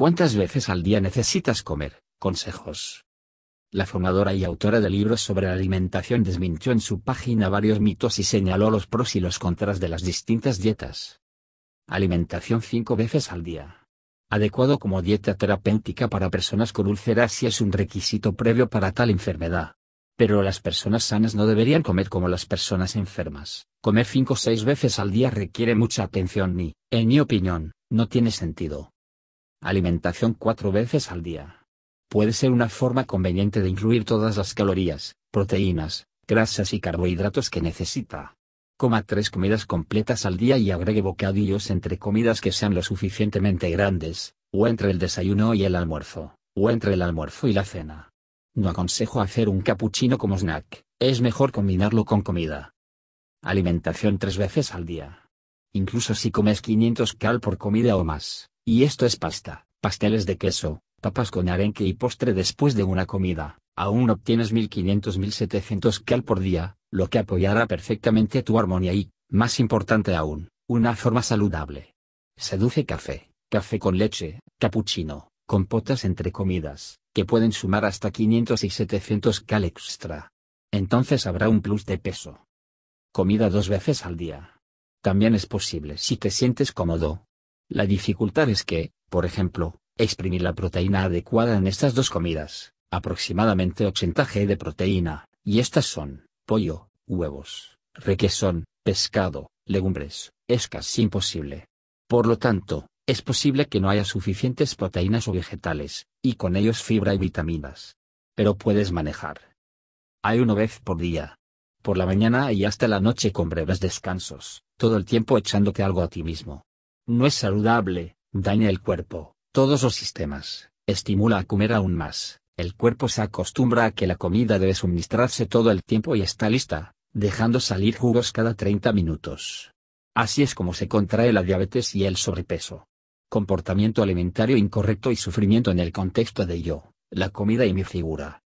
¿Cuántas veces al día necesitas comer? Consejos. La formadora y autora de libros sobre la alimentación desmintió en su página varios mitos y señaló los pros y los contras de las distintas dietas. Alimentación cinco veces al día. Adecuado como dieta terapéutica para personas con úlceras si es un requisito previo para tal enfermedad. Pero las personas sanas no deberían comer como las personas enfermas. Comer cinco o seis veces al día requiere mucha atención y, en mi opinión, no tiene sentido. Alimentación cuatro veces al día. Puede ser una forma conveniente de incluir todas las calorías, proteínas, grasas y carbohidratos que necesita. Coma tres comidas completas al día y agregue bocadillos entre comidas que sean lo suficientemente grandes, o entre el desayuno y el almuerzo, o entre el almuerzo y la cena. No aconsejo hacer un cappuccino como snack, es mejor combinarlo con comida. Alimentación tres veces al día. Incluso si comes 500 cal por comida o más, y esto es pasta, pasteles de queso, papas con arenque y postre después de una comida, aún obtienes 1500-1700 cal por día, lo que apoyará perfectamente tu armonía y, más importante aún, una forma saludable. Seduce café, café con leche, cappuccino, compotas entre comidas, que pueden sumar hasta 500 y 700 cal extra. Entonces habrá un plus de peso. Comida dos veces al día. También es posible si te sientes cómodo, la dificultad es que, por ejemplo, exprimir la proteína adecuada en estas dos comidas, aproximadamente 80 g de proteína, y estas son, pollo, huevos, requesón, pescado, legumbres, es casi imposible. Por lo tanto, es posible que no haya suficientes proteínas o vegetales, y con ellos fibra y vitaminas. Pero puedes manejar. Hay una vez por día. Por la mañana y hasta la noche con breves descansos, todo el tiempo echándote algo a ti mismo no es saludable, daña el cuerpo, todos los sistemas, estimula a comer aún más, el cuerpo se acostumbra a que la comida debe suministrarse todo el tiempo y está lista, dejando salir jugos cada 30 minutos. Así es como se contrae la diabetes y el sobrepeso. Comportamiento alimentario incorrecto y sufrimiento en el contexto de yo, la comida y mi figura.